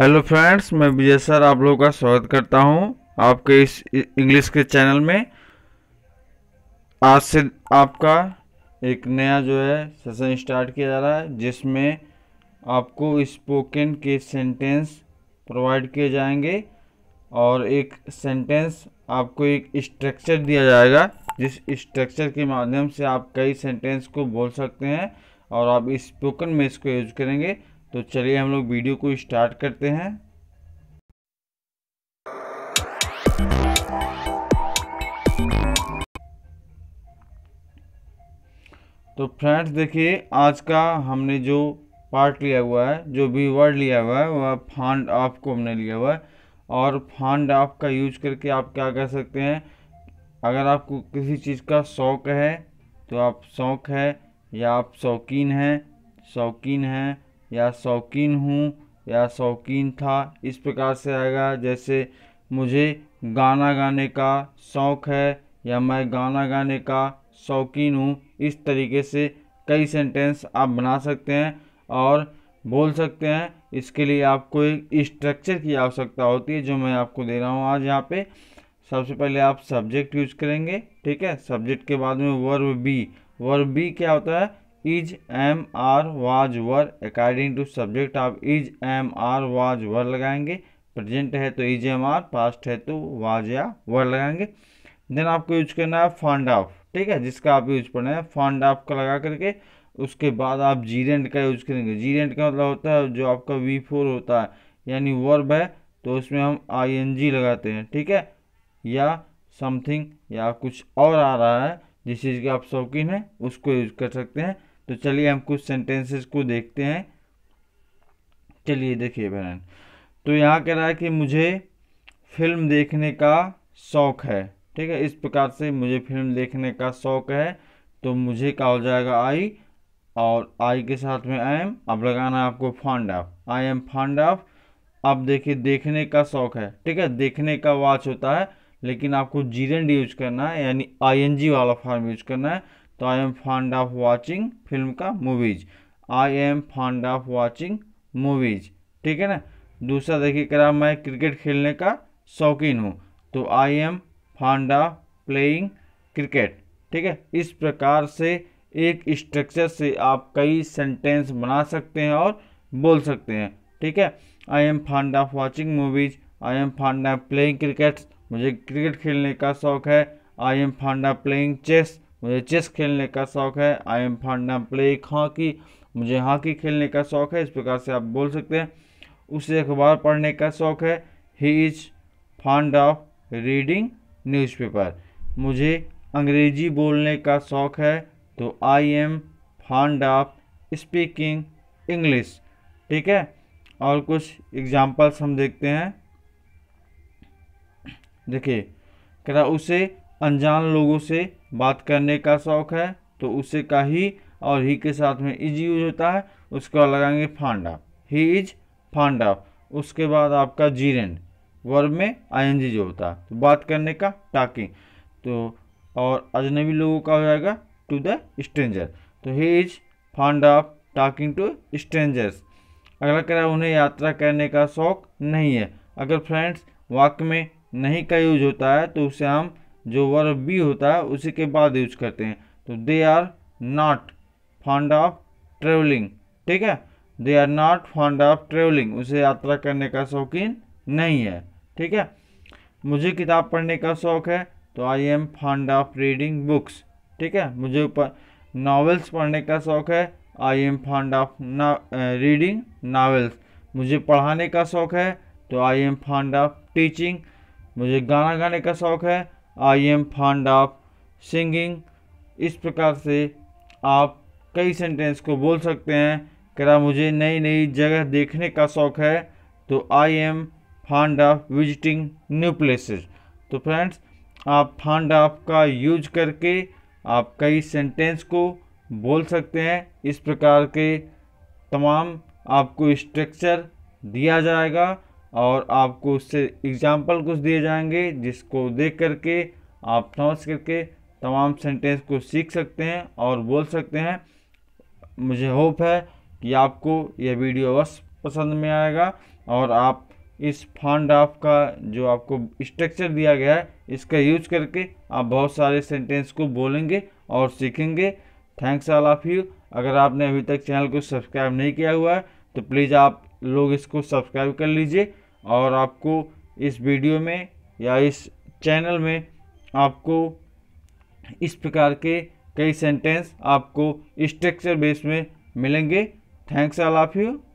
hello friends मैं विजय sir आप लोगों का स्वागत करता हूं आपके इस इंग्लिश के चैनल में आज से आपका एक नया जो है सेशन स्टार्ट किया जा रहा है जिसमें आपको स्पोकन के सेंटेंस प्रोवाइड किए जाएंगे और एक सेंटेंस आपको एक स्ट्रक्चर दिया जाएगा जिस स्ट्रक्चर के माध्यम से आप कई सेंटेंस को बोल सकते हैं और आप स्पोकन में इसको यूज करेंगे तो चलिए हम लोग वीडियो को स्टार्ट करते हैं तो फ्रेंड्स देखिए आज का हमने जो पार्ट लिया हुआ है जो भी वर्ड लिया हुआ है वह फंड ऑफ को हमने लिया हुआ है और फंड ऑफ का यूज करके आप क्या कर सकते हैं अगर आपको किसी चीज़ का शौक़ है तो आप शौक़ है या आप शौकीन हैं शौकीन हैं या शौकीन हूँ या शौकीन था इस प्रकार से आएगा जैसे मुझे गाना गाने का शौक़ है या मैं गाना गाने का शौकीन हूँ इस तरीके से कई सेंटेंस आप बना सकते हैं और बोल सकते हैं इसके लिए आपको एक स्ट्रक्चर की आवश्यकता होती है जो मैं आपको दे रहा हूँ आज यहाँ पे सबसे पहले आप सब्जेक्ट यूज करेंगे ठीक है सब्जेक्ट के बाद में वर्ब बी वर्ब बी क्या होता है is am are was were according to subject आप is am are was were लगाएंगे प्रेजेंट है तो इज एम आर पास्ट है तो वाज या वर लगाएंगे देन आपको यूज करना है फंड ऑफ ठीक है जिसका आप यूज करना है फंड ऑफ का लगा करके उसके बाद आप जीरेंट का यूज करेंगे जीरेंट का मतलब होता है जो आपका वी फोर होता है यानी वर्ब है तो उसमें हम आई एन जी लगाते हैं ठीक है या समथिंग या कुछ और आ रहा है जिस चीज़ के आप शौकीन हैं उसको यूज कर सकते हैं तो चलिए हम कुछ सेंटेंसेस को देखते हैं चलिए देखिए बहन तो यहाँ कह रहा है कि मुझे फिल्म देखने का शौक़ है ठीक है इस प्रकार से मुझे फिल्म देखने का शौक़ है तो मुझे क्या हो जाएगा आई और आई के साथ में आई एम अब लगाना है आपको fond of I am fond of अब देखिए देखने का शौक़ है ठीक है देखने का वाच होता है लेकिन आपको जीरेंड यूज करना है यानी आई वाला फॉर्म यूज करना है तो I am fond of watching film का movies I am fond of watching movies ठीक है ना दूसरा देखिए कह रहा मैं क्रिकेट खेलने का शौकीन हूँ तो I am fond of playing cricket ठीक है इस प्रकार से एक स्ट्रक्चर से आप कई सेंटेंस बना सकते हैं और बोल सकते हैं ठीक है I am fond of watching movies I am fond of playing cricket मुझे क्रिकेट खेलने का शौक है I am fond of playing chess मुझे चेस खेलने का शौक है आई एम फंड नाम प्लेइंग हॉकी मुझे हॉकी खेलने का शौक है इस प्रकार से आप बोल सकते हैं उसे अखबार पढ़ने का शौक है he is fond of reading newspaper मुझे अंग्रेजी बोलने का शौक है तो I am fond of speaking English ठीक है और कुछ एग्जाम्पल्स हम देखते हैं देखिए कह उसे अनजान लोगों से बात करने का शौक़ है तो उसे का ही और ही के साथ में इज यूज होता है उसको लगाएंगे फांडा ही इज फांडा उसके बाद आपका जीरेन वर्ब में आई जो होता है तो बात करने का टाकिंग तो और अजनबी लोगों का हो जाएगा टू द स्ट्रेंजर तो he is fond of talking to strangers अगला कह रहा है उन्हें यात्रा करने का शौक नहीं है अगर फ्रेंड्स वाक्य में नहीं का यूज होता है तो उसे हम जो वर्ब बी होता है उसी के बाद यूज करते हैं तो they are not fond of travelling ठीक है they are not fond of travelling उसे यात्रा करने का शौकीन नहीं है ठीक है मुझे किताब पढ़ने का शौक है तो I am fond of reading books ठीक है मुझे ऊपर नावल्स पढ़ने का शौक है I am fond of reading novels मुझे पढ़ाने का शौक है तो I am fond of teaching मुझे गाना गाने का शौक है I am fond of singing इस प्रकार से आप कई सेंटेंस को बोल सकते हैं करा मुझे नई नई जगह देखने का शौक़ है तो I am fond of visiting new places तो फ्रेंड्स आप फंड ऑफ का यूज करके आप कई सेंटेंस को बोल सकते हैं इस प्रकार के तमाम आपको स्ट्रक्चर दिया जाएगा और आपको उससे एग्जाम्पल कुछ दिए जाएंगे जिसको देख करके आप समझ करके तमाम सेंटेंस को सीख सकते हैं और बोल सकते हैं मुझे होप है कि आपको यह वीडियो अवश्य पसंद में आएगा और आप इस फंड ऑफ का जो आपको स्ट्रक्चर दिया गया है इसका यूज करके आप बहुत सारे सेंटेंस को बोलेंगे और सीखेंगे थैंक्स ऑल ऑफ यू अगर आपने अभी तक चैनल को सब्सक्राइब नहीं किया हुआ है तो प्लीज़ आप लोग इसको सब्सक्राइब कर लीजिए और आपको इस वीडियो में या इस चैनल में आपको इस प्रकार के कई सेंटेंस आपको स्ट्रक्चर बेस में मिलेंगे थैंक्स ऑल ऑफ यू